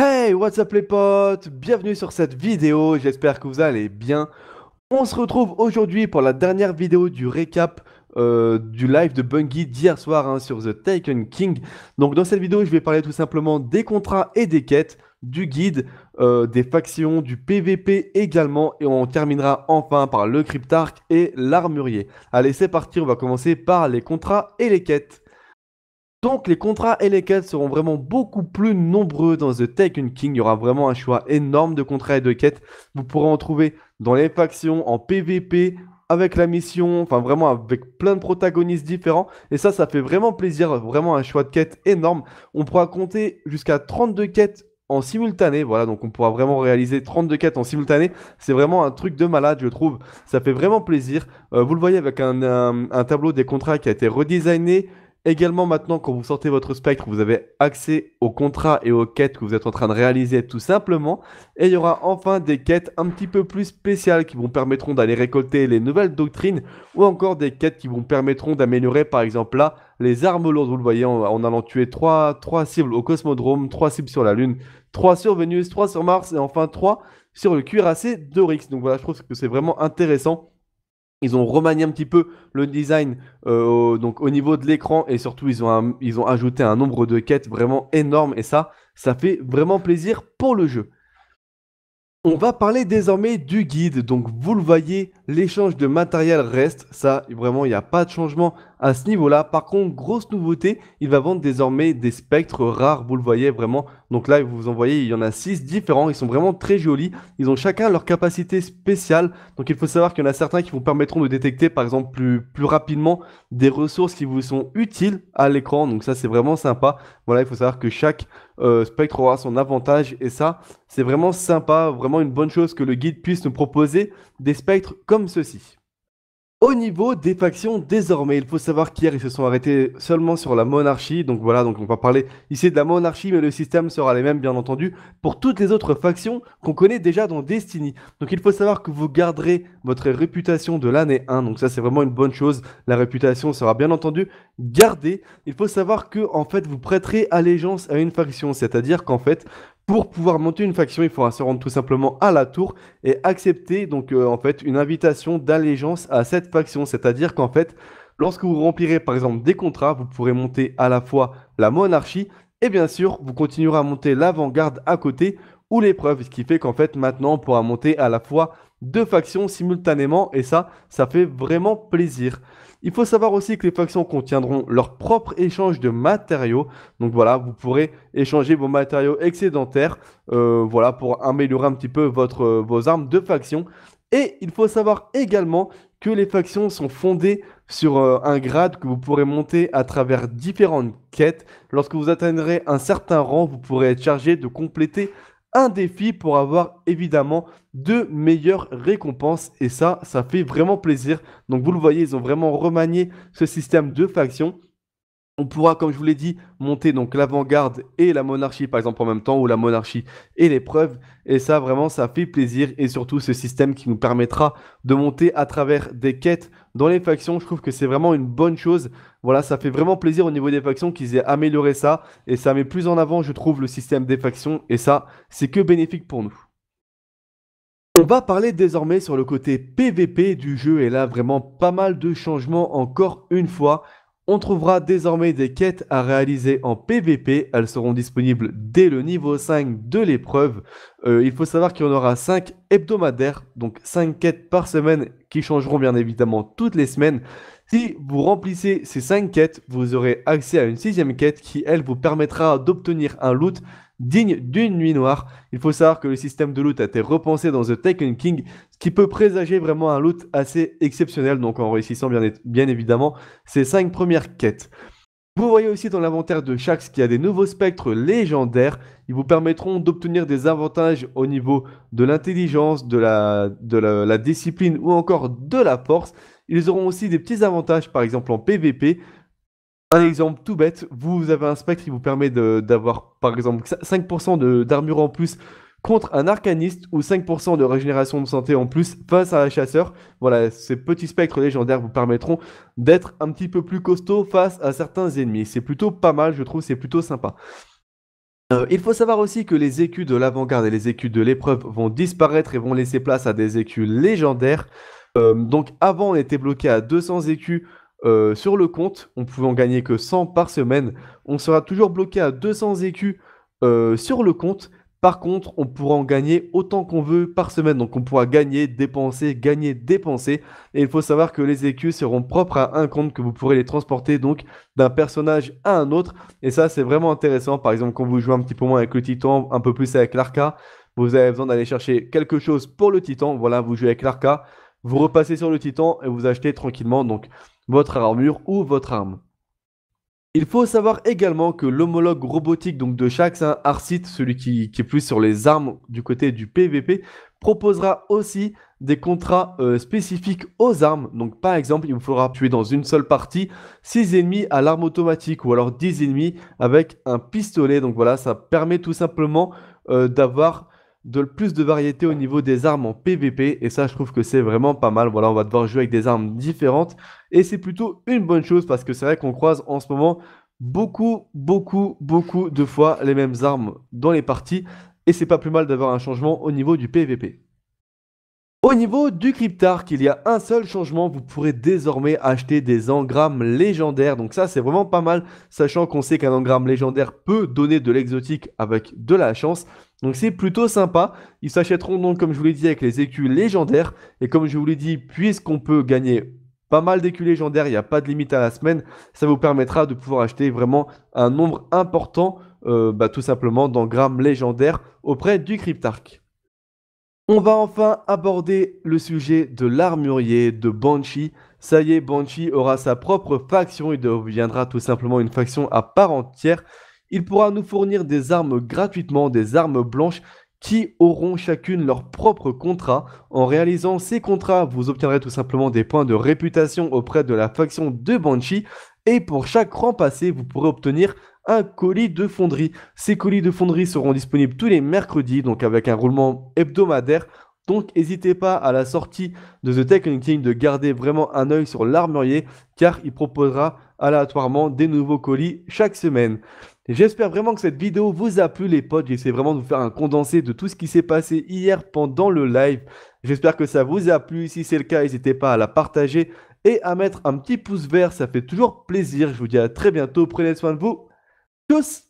Hey, what's up les potes Bienvenue sur cette vidéo, j'espère que vous allez bien. On se retrouve aujourd'hui pour la dernière vidéo du récap euh, du live de Bungie d'hier soir hein, sur The Taken King. Donc dans cette vidéo, je vais parler tout simplement des contrats et des quêtes, du guide, euh, des factions, du PVP également, et on terminera enfin par le Cryptarch et l'armurier. Allez, c'est parti, on va commencer par les contrats et les quêtes. Donc les contrats et les quêtes seront vraiment beaucoup plus nombreux dans The Taken King. Il y aura vraiment un choix énorme de contrats et de quêtes. Vous pourrez en trouver dans les factions, en PVP, avec la mission, enfin vraiment avec plein de protagonistes différents. Et ça, ça fait vraiment plaisir, vraiment un choix de quêtes énorme. On pourra compter jusqu'à 32 quêtes en simultané. Voilà, donc on pourra vraiment réaliser 32 quêtes en simultané. C'est vraiment un truc de malade, je trouve. Ça fait vraiment plaisir. Euh, vous le voyez avec un, un tableau des contrats qui a été redesigné. Également, maintenant, quand vous sortez votre spectre, vous avez accès aux contrats et aux quêtes que vous êtes en train de réaliser tout simplement. Et il y aura enfin des quêtes un petit peu plus spéciales qui vous permettront d'aller récolter les nouvelles doctrines ou encore des quêtes qui vous permettront d'améliorer, par exemple, là, les armes lourdes. Vous le voyez, en, allant tuer 3, 3 cibles au cosmodrome, 3 cibles sur la Lune, 3 sur Vénus, 3 sur Mars et enfin 3 sur le cuirassé d'Orix. Donc voilà, je trouve que c'est vraiment intéressant ils ont remanié un petit peu le design euh, donc au niveau de l'écran et surtout ils ont, ils ont ajouté un nombre de quêtes vraiment énorme et ça, ça fait vraiment plaisir pour le jeu. On va parler désormais du guide, donc vous le voyez, l'échange de matériel reste, ça vraiment il n'y a pas de changement à ce niveau-là. Par contre, grosse nouveauté, il va vendre désormais des spectres rares, vous le voyez vraiment. Donc là, vous en voyez, il y en a six différents, ils sont vraiment très jolis. Ils ont chacun leur capacité spéciale. Donc il faut savoir qu'il y en a certains qui vous permettront de détecter, par exemple, plus, plus rapidement des ressources qui vous sont utiles à l'écran. Donc ça, c'est vraiment sympa. Voilà, il faut savoir que chaque euh, spectre aura son avantage et ça, c'est vraiment sympa, vraiment une bonne chose que le guide puisse nous proposer des spectres comme ceci. Au niveau des factions, désormais, il faut savoir qu'hier, ils se sont arrêtés seulement sur la monarchie. Donc voilà, donc on va parler ici de la monarchie, mais le système sera les mêmes, bien entendu, pour toutes les autres factions qu'on connaît déjà dans Destiny. Donc il faut savoir que vous garderez votre réputation de l'année 1. Donc ça, c'est vraiment une bonne chose. La réputation sera bien entendu gardée. Il faut savoir que, en fait, vous prêterez allégeance à une faction. C'est-à-dire qu'en fait, pour pouvoir monter une faction, il faudra se rendre tout simplement à la tour et accepter donc euh, en fait une invitation d'allégeance à cette faction. C'est-à-dire qu'en fait, lorsque vous remplirez par exemple des contrats, vous pourrez monter à la fois la monarchie et bien sûr, vous continuerez à monter l'avant-garde à côté ou l'épreuve, ce qui fait qu'en fait maintenant on pourra monter à la fois deux factions simultanément et ça, ça fait vraiment plaisir. Il faut savoir aussi que les factions contiendront leur propre échange de matériaux. Donc voilà, vous pourrez échanger vos matériaux excédentaires euh, voilà, pour améliorer un petit peu votre, euh, vos armes de faction. Et il faut savoir également que les factions sont fondées sur euh, un grade que vous pourrez monter à travers différentes quêtes. Lorsque vous atteindrez un certain rang, vous pourrez être chargé de compléter un défi pour avoir évidemment de meilleures récompenses et ça, ça fait vraiment plaisir. Donc vous le voyez, ils ont vraiment remanié ce système de factions on pourra, comme je vous l'ai dit, monter donc l'avant-garde et la monarchie, par exemple, en même temps, ou la monarchie et l'épreuve. Et ça, vraiment, ça fait plaisir. Et surtout, ce système qui nous permettra de monter à travers des quêtes dans les factions, je trouve que c'est vraiment une bonne chose. Voilà, ça fait vraiment plaisir au niveau des factions qu'ils aient amélioré ça. Et ça met plus en avant, je trouve, le système des factions. Et ça, c'est que bénéfique pour nous. On va parler désormais sur le côté PVP du jeu et là vraiment pas mal de changements encore une fois. On trouvera désormais des quêtes à réaliser en PvP, elles seront disponibles dès le niveau 5 de l'épreuve. Euh, il faut savoir qu'il y en aura 5 hebdomadaires, donc 5 quêtes par semaine qui changeront bien évidemment toutes les semaines. Si vous remplissez ces 5 quêtes, vous aurez accès à une sixième quête qui, elle, vous permettra d'obtenir un loot digne d'une nuit noire. Il faut savoir que le système de loot a été repensé dans The Taken King, ce qui peut présager vraiment un loot assez exceptionnel, donc en réussissant bien, évidemment ces 5 premières quêtes. Vous voyez aussi dans l'inventaire de chaque qu'il y a des nouveaux spectres légendaires. Ils vous permettront d'obtenir des avantages au niveau de l'intelligence, de, la discipline ou encore de la force. Ils auront aussi des petits avantages, par exemple en PVP. Un exemple tout bête, vous avez un spectre qui vous permet d'avoir par exemple 5% d'armure en plus contre un arcaniste ou 5% de régénération de santé en plus face à un chasseur. Voilà, ces petits spectres légendaires vous permettront d'être un petit peu plus costaud face à certains ennemis. C'est plutôt pas mal, je trouve, c'est plutôt sympa. Euh, il faut savoir aussi que les écus de l'avant-garde et les écus de l'épreuve vont disparaître et vont laisser place à des écus légendaires. Euh, donc avant, on était bloqué à 200 écus e euh, sur le compte. On pouvait en gagner que 100 par semaine. On sera toujours bloqué à 200 écus e euh, sur le compte. Par contre, on pourra en gagner autant qu'on veut par semaine. Donc on pourra gagner, dépenser, gagner, dépenser. Et il faut savoir que les écus e seront propres à un compte que vous pourrez les transporter donc d'un personnage à un autre. Et ça, c'est vraiment intéressant. Par exemple, quand vous jouez un petit peu moins avec le titan, un peu plus avec l'arca, vous avez besoin d'aller chercher quelque chose pour le titan. Voilà, vous jouez avec l'arca vous repassez sur le titan et vous achetez tranquillement donc votre armure ou votre arme. Il faut savoir également que l'homologue robotique donc de chaque, Arcite, celui qui, est plus sur les armes du côté du PVP, proposera aussi des contrats euh, spécifiques aux armes. Donc par exemple, il vous faudra tuer dans une seule partie 6 ennemis à l'arme automatique ou alors 10 ennemis avec un pistolet. Donc voilà, ça permet tout simplement euh, d'avoir de plus de variété au niveau des armes en PvP et ça je trouve que c'est vraiment pas mal. Voilà, on va devoir jouer avec des armes différentes et c'est plutôt une bonne chose parce que c'est vrai qu'on croise en ce moment beaucoup beaucoup beaucoup de fois les mêmes armes dans les parties et c'est pas plus mal d'avoir un changement au niveau du PvP. Au niveau du Cryptarc, il y a un seul changement, vous pourrez désormais acheter des engrammes légendaires. Donc ça c'est vraiment pas mal, sachant qu'on sait qu'un engramme légendaire peut donner de l'exotique avec de la chance. Donc c'est plutôt sympa. Ils s'achèteront donc, comme je vous l'ai dit, avec les écus légendaires. Et comme je vous l'ai dit, puisqu'on peut gagner pas mal d'écus légendaires, il n'y a pas de limite à la semaine, ça vous permettra de pouvoir acheter vraiment un nombre important, euh, bah, tout simplement, d'engrammes légendaires auprès du Cryptarch. On va enfin aborder le sujet de l'armurier de Banshee. Ça y est, Banshee aura sa propre faction, il deviendra tout simplement une faction à part entière. Il pourra nous fournir des armes gratuitement, des armes blanches qui auront chacune leur propre contrat. En réalisant ces contrats, vous obtiendrez tout simplement des points de réputation auprès de la faction de Banshee. Et pour chaque rang passé, vous pourrez obtenir un colis de fonderie. Ces colis de fonderie seront disponibles tous les mercredis, donc avec un roulement hebdomadaire. Donc n'hésitez pas à la sortie de The Tech Team de garder vraiment un œil sur l'armurier car il proposera aléatoirement des nouveaux colis chaque semaine. J'espère vraiment que cette vidéo vous a plu les potes. J'essaie vraiment de vous faire un condensé de tout ce qui s'est passé hier pendant le live. J'espère que ça vous a plu. Si c'est le cas, n'hésitez pas à la partager et à mettre un petit pouce vert. Ça fait toujours plaisir. Je vous dis à très bientôt. Prenez soin de vous. Tchuss